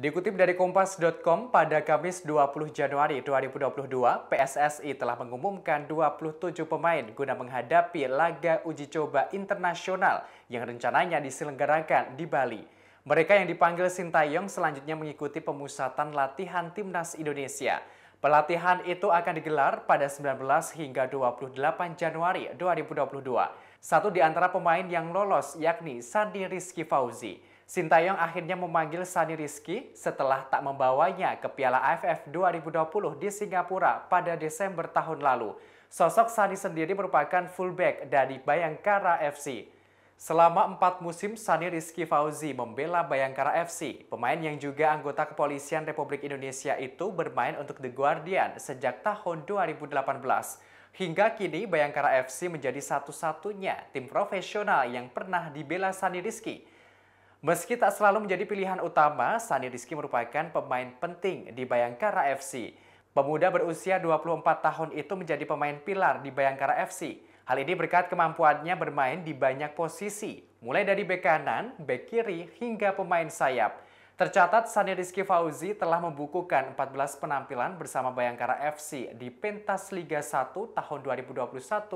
Dikutip dari Kompas.com, pada Kamis 20 Januari 2022, PSSI telah mengumumkan 27 pemain guna menghadapi laga uji coba internasional yang rencananya diselenggarakan di Bali. Mereka yang dipanggil Sintayong selanjutnya mengikuti pemusatan latihan Timnas Indonesia. Pelatihan itu akan digelar pada 19 hingga 28 Januari 2022. Satu di antara pemain yang lolos yakni Sandi Rizky Fauzi. Sintayong akhirnya memanggil Sandi Rizky setelah tak membawanya ke Piala AFF 2020 di Singapura pada Desember tahun lalu. Sosok Sandi sendiri merupakan fullback dari Bayangkara FC. Selama empat musim, Sani Rizky Fauzi membela Bayangkara FC. Pemain yang juga anggota Kepolisian Republik Indonesia itu bermain untuk The Guardian sejak tahun 2018. Hingga kini, Bayangkara FC menjadi satu-satunya tim profesional yang pernah dibela Sani Rizky. Meski tak selalu menjadi pilihan utama, Sani Rizky merupakan pemain penting di Bayangkara FC. Pemuda berusia 24 tahun itu menjadi pemain pilar di Bayangkara FC. Hal ini berkat kemampuannya bermain di banyak posisi, mulai dari bek kanan, bek kiri, hingga pemain sayap. Tercatat Sani Rizky Fauzi telah membukukan 14 penampilan bersama Bayangkara FC di pentas Liga 1 tahun 2021-2022.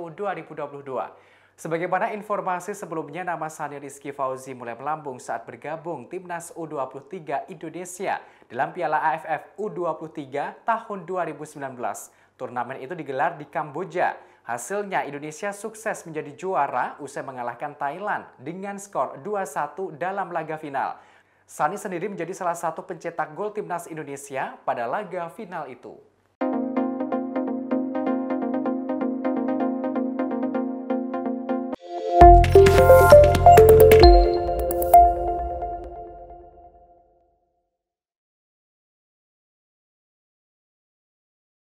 Sebagaimana informasi sebelumnya, nama Sani Rizky Fauzi mulai melambung saat bergabung Timnas U23 Indonesia dalam Piala AFF U23 tahun 2019. Turnamen itu digelar di Kamboja. Hasilnya Indonesia sukses menjadi juara usai mengalahkan Thailand dengan skor 2-1 dalam laga final. Sani sendiri menjadi salah satu pencetak gol timnas Indonesia pada laga final itu.